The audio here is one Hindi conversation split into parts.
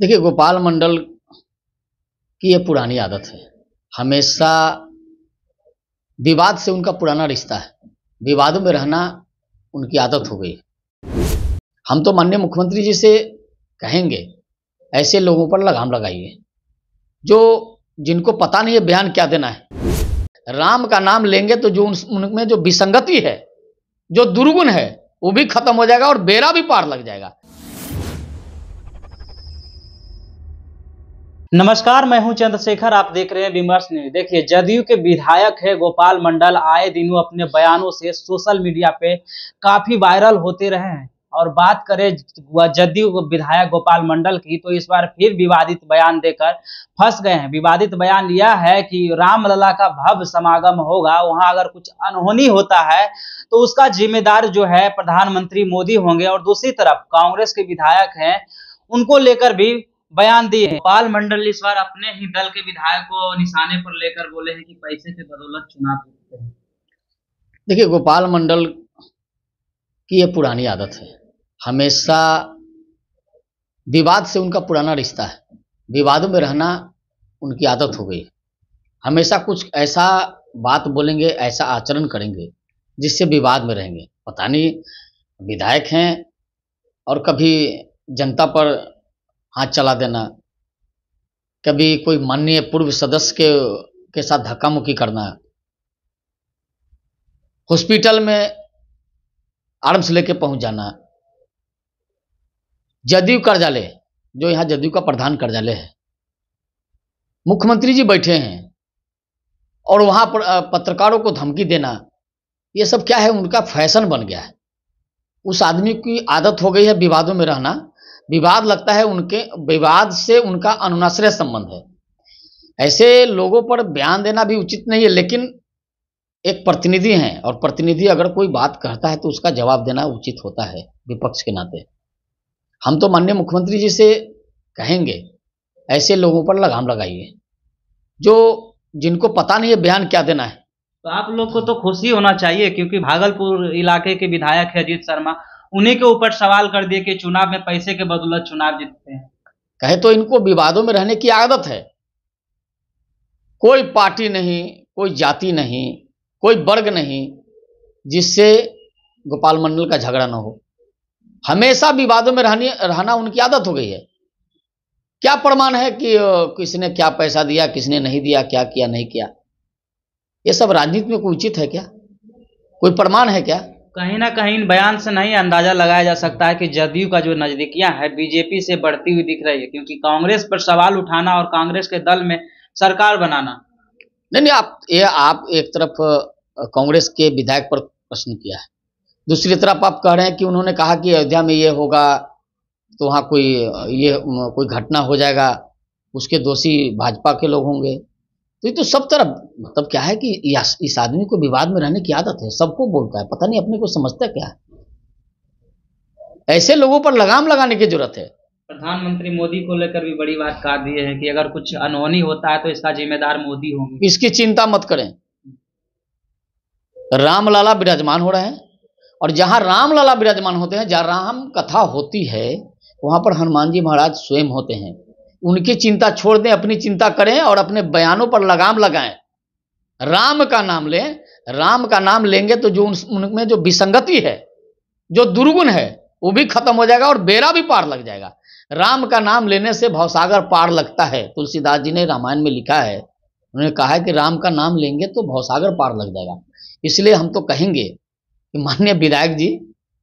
देखिए गोपाल मंडल की ये पुरानी आदत है हमेशा विवाद से उनका पुराना रिश्ता है विवादों में रहना उनकी आदत हो गई हम तो माननीय मुख्यमंत्री जी से कहेंगे ऐसे लोगों पर लगाम लगाइए जो जिनको पता नहीं है बयान क्या देना है राम का नाम लेंगे तो जो उनमें जो विसंगति है जो दुर्गुण है वो भी खत्म हो जाएगा और बेरा भी पार लग जाएगा नमस्कार मैं हूं चंद्रशेखर आप देख रहे हैं विमर्श न्यूज देखिए जदयू के विधायक है गोपाल मंडल आए दिनों अपने बयानों से सोशल मीडिया पे काफी वायरल होते रहे हैं और बात करें जदयू विधायक गोपाल मंडल की तो इस बार फिर विवादित बयान देकर फंस गए हैं विवादित बयान लिया है कि रामलला का भव्य समागम होगा वहां अगर कुछ अनहोनी होता है तो उसका जिम्मेदार जो है प्रधानमंत्री मोदी होंगे और दूसरी तरफ कांग्रेस के विधायक हैं उनको लेकर भी बयान दिए भोपाल मंडल इस बार अपने ही दल के विधायक को निशाने पर लेकर बोले हैं कि पैसे के बदौलत चुनाव जीतते हैं देखिए गोपाल मंडल की ये पुरानी आदत है हमेशा विवाद से उनका पुराना रिश्ता है विवाद में रहना उनकी आदत हो गई हमेशा कुछ ऐसा बात बोलेंगे ऐसा आचरण करेंगे जिससे विवाद में रहेंगे पता नहीं विधायक हैं और कभी जनता पर हाथ चला देना कभी कोई माननीय पूर्व सदस्य के के साथ धक्का मुक्की करना हॉस्पिटल में आर्म्स से लेके पहुंच जाना जदयू कार्यालय जो यहाँ जदयू का प्रधान कार्यालय है मुख्यमंत्री जी बैठे हैं और वहां पर पत्रकारों को धमकी देना ये सब क्या है उनका फैशन बन गया है उस आदमी की आदत हो गई है विवादों में रहना विवाद लगता है उनके विवाद से उनका अनुनाश्रय संबंध है ऐसे लोगों पर बयान देना भी उचित नहीं है लेकिन एक प्रतिनिधि हैं और प्रतिनिधि अगर कोई बात कहता है तो उसका जवाब देना उचित होता है विपक्ष के नाते हम तो माननीय मुख्यमंत्री जी से कहेंगे ऐसे लोगों पर लगाम लगाइए जो जिनको पता नहीं है बयान क्या देना है तो आप लोग को तो खुशी होना चाहिए क्योंकि भागलपुर इलाके के विधायक है अजीत शर्मा उन्हीं के ऊपर सवाल कर दिए कि चुनाव में पैसे के बदौलत चुनाव जीतते हैं कहे तो इनको विवादों में रहने की आदत है कोई पार्टी नहीं कोई जाति नहीं कोई वर्ग नहीं जिससे गोपाल मंडल का झगड़ा ना हो हमेशा विवादों में रहने रहना उनकी आदत हो गई है क्या प्रमाण है कि किसने क्या पैसा दिया किसने नहीं दिया क्या किया नहीं किया ये सब राजनीति में कोई उचित है क्या कोई प्रमाण है क्या कहीं ना कहीं बयान से नहीं अंदाजा लगाया जा सकता है कि जदयू का जो नजदीकियां है बीजेपी से बढ़ती हुई दिख रही है क्योंकि कांग्रेस पर सवाल उठाना और कांग्रेस के दल में सरकार बनाना नहीं नहीं आप ये आप एक तरफ कांग्रेस के विधायक पर प्रश्न किया है दूसरी तरफ आप कह रहे हैं कि उन्होंने कहा कि अयोध्या में ये होगा तो वहाँ कोई ये कोई घटना हो जाएगा उसके दोषी भाजपा के लोग होंगे तो ये तो सब तरफ मतलब क्या है कि इस आदमी को विवाद में रहने की आदत है सबको बोलता है पता नहीं अपने को समझता क्या है ऐसे लोगों पर लगाम लगाने की जरूरत है प्रधानमंत्री मोदी को लेकर भी बड़ी बात कर दी है कि अगर कुछ अनहोनी होता है तो इसका जिम्मेदार मोदी होंगे इसकी चिंता मत करें रामलाला विराजमान हो रहे हैं और जहां रामलाला विराजमान होते हैं जहां राम कथा होती है वहां पर हनुमान जी महाराज स्वयं होते हैं उनकी चिंता छोड़ दें अपनी चिंता करें और अपने बयानों पर लगाम लगाएं राम का नाम लें राम का नाम लेंगे तो जो उनमें जो विसंगति है जो दुर्गुण है वो भी खत्म हो जाएगा और बेरा भी पार लग जाएगा राम का नाम लेने से भवसागर पार लगता है तुलसीदास जी ने रामायण में लिखा है उन्होंने कहा है कि राम का नाम लेंगे तो भवसागर पार लग जाएगा इसलिए हम तो कहेंगे कि मान्य विधायक जी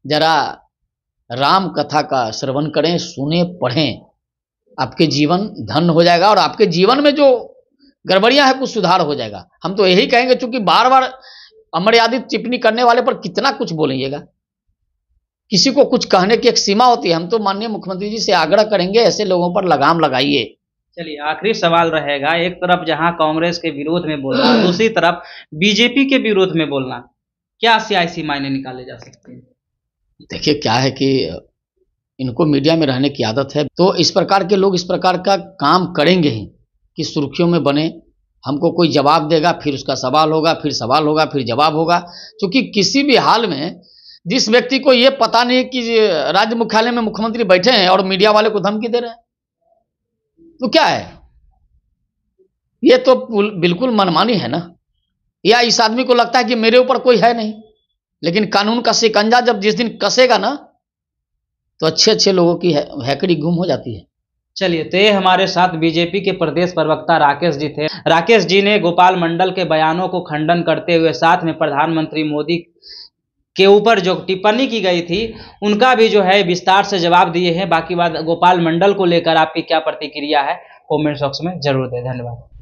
जरा राम कथा का श्रवण करें सुने पढ़ें आपके जीवन धन हो जाएगा और आपके जीवन में जो गड़बड़ियां हैं कुछ सुधार हो जाएगा हम तो यही कहेंगे चूंकि बार बार अमर्यादित टिप्पणी करने वाले पर कितना कुछ बोलेंगेगा किसी को कुछ कहने की एक सीमा होती है हम तो माननीय मुख्यमंत्री जी से आग्रह करेंगे ऐसे लोगों पर लगाम लगाइए चलिए आखिरी सवाल रहेगा एक तरफ जहां कांग्रेस के विरोध में बोलना दूसरी तरफ बीजेपी के विरोध में बोलना क्या सियासी मायने निकाले जा सकते हैं देखिए क्या है कि इनको मीडिया में रहने की आदत है तो इस प्रकार के लोग इस प्रकार का काम करेंगे ही कि सुर्खियों में बने हमको कोई जवाब देगा फिर उसका सवाल होगा फिर सवाल होगा फिर जवाब होगा क्योंकि किसी भी हाल में जिस व्यक्ति को ये पता नहीं कि राज्य मुख्यालय में मुख्यमंत्री बैठे हैं और मीडिया वाले को धमकी दे रहे हैं तो क्या है ये तो बिल्कुल मनमानी है ना या इस आदमी को लगता है कि मेरे ऊपर कोई है नहीं लेकिन कानून का शिकंजा जब जिस दिन कसेगा ना तो अच्छे अच्छे लोगों की हैकड़ी गुम हो जाती है चलिए तो ये हमारे साथ बीजेपी के प्रदेश प्रवक्ता राकेश जी थे राकेश जी ने गोपाल मंडल के बयानों को खंडन करते हुए साथ में प्रधानमंत्री मोदी के ऊपर जो टिप्पणी की गई थी उनका भी जो है विस्तार से जवाब दिए हैं बाकी बात गोपाल मंडल को लेकर आपकी क्या प्रतिक्रिया है कमेंट बॉक्स में जरूर दें धन्यवाद